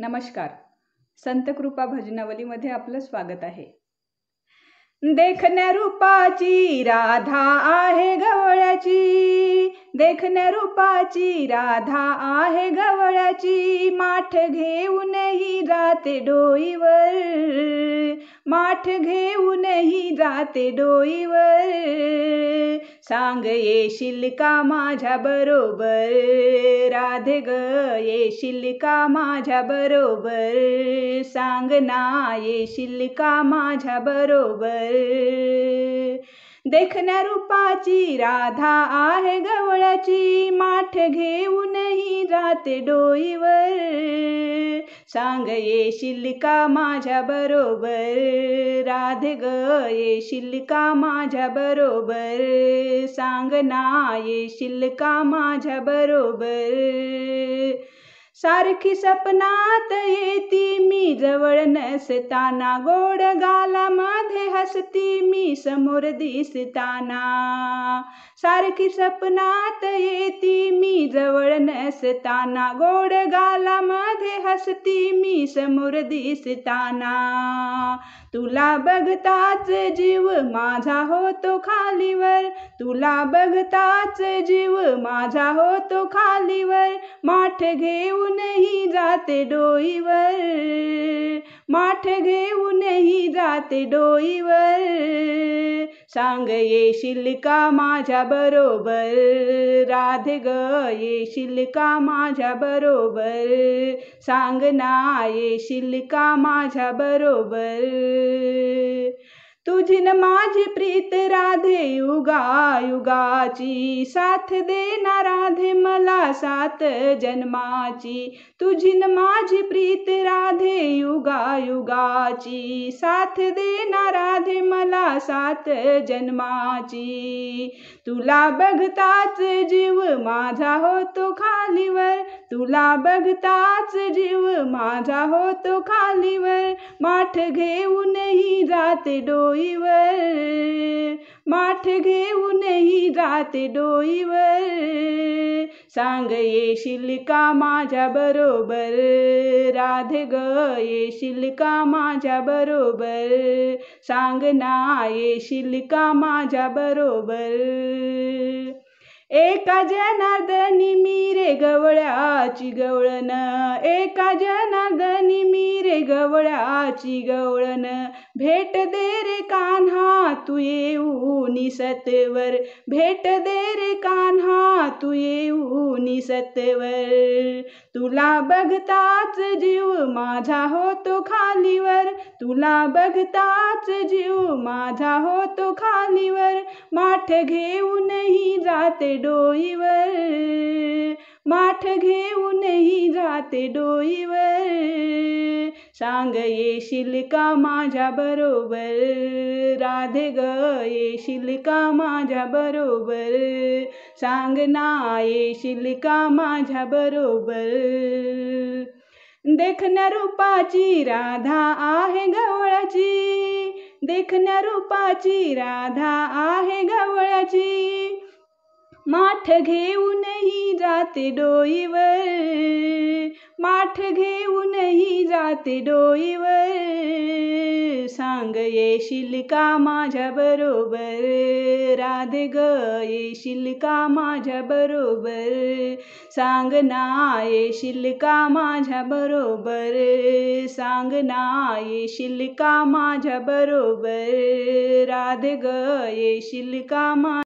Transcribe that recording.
नमस्कार संत कृपा भजनावलीमध्ये आपलं स्वागत आहे देखण्या रूपाची राधा आहे गवळ्याची देखण्या रूपाची राधा आहे गवळ्याची माठ घेऊनही जाते डोईवर माठ घेऊनही जाते डोईवर सांग ये का माझ्या बरोबर राधे ग ये का माझ्या बरोबर सांग ना ये का माझ्या बरोबर देखण्या रूपाची राधा आहे गवळाची माठ घेऊनही जाते डोईवर सांग येशील का माझ्या बरोबर राधे ग येशील का माझ्या बरोबर सांग ना येशील का माझ्या बरोबर सारखी सपनात येती जवळ नसताना गोड गाला माझे हसती मी समोर दिसताना सारखी सपनात येती मी जवळ नसताना गोड गाला माझे हसती मी समोर दिसताना तुला बघताच जीव माझा होतो खालीवर तुला बघताच जीव माझा होतो खालीवर माठ घेऊनही जाते डोईवर माठे घेऊ नाही जाते डोईवर सांग येशील का माझ्या बरोबर राधे ग येशील का माझ्या बरोबर सांग ना येशील का माझ्या बरोबर तुझी न माझी प्रीत राधे युगा युगाची साथ देना राधे सात जन्माची तुझिन माझी प्रीत राधे युगा युगाची साथ देना राधे मला सात जन्माची तुला बघताच जीव माझा होतो खालीवर तुला बघताच जीव माझा होतो खालीवर माठ घेऊनही जाते डोईवर माठ घेऊनही जाते डोईवर सांग येशील का माझ्या बरोबर राधे ग येशील का माझ्या बरोबर सांग ना येशील का माझ्या बरोबर एका जनार्दनी मी रे गवळ्याची गवळण एका जनार्दनी मी रे गवळ्याची गवळण भेट दे रे कान्हा तू येऊ नि सत्यवर भेट देर कान्हा तुये नि सत्यवर तुला बघताच जीव माझा होतो खालीवर तुला बघताच जीव माझा होतो खालीवर माठ घेऊनही जाते डोईवर माठ घेऊनही जाते डोईवर सांग येशील का माझ्या बरोबर राधे ग येशील का माझ्या बरोबर सांग ना येशील का माझ्या बरोबर देखण्या रूपाची राधा आहे गवळाची देखण्या रूपाची राधा आहे गवळाची माठ घेऊनही जाते डोईवर माठ घेऊनही जाते डोईवर सांग येशील का माझ्या बरोबर राधे ग येशील का माझ्या बरोबर सांग ना येशील का माझ्या बरोबर सांग ना येशील का माझ्या बरोबर राधे ग येशील का मा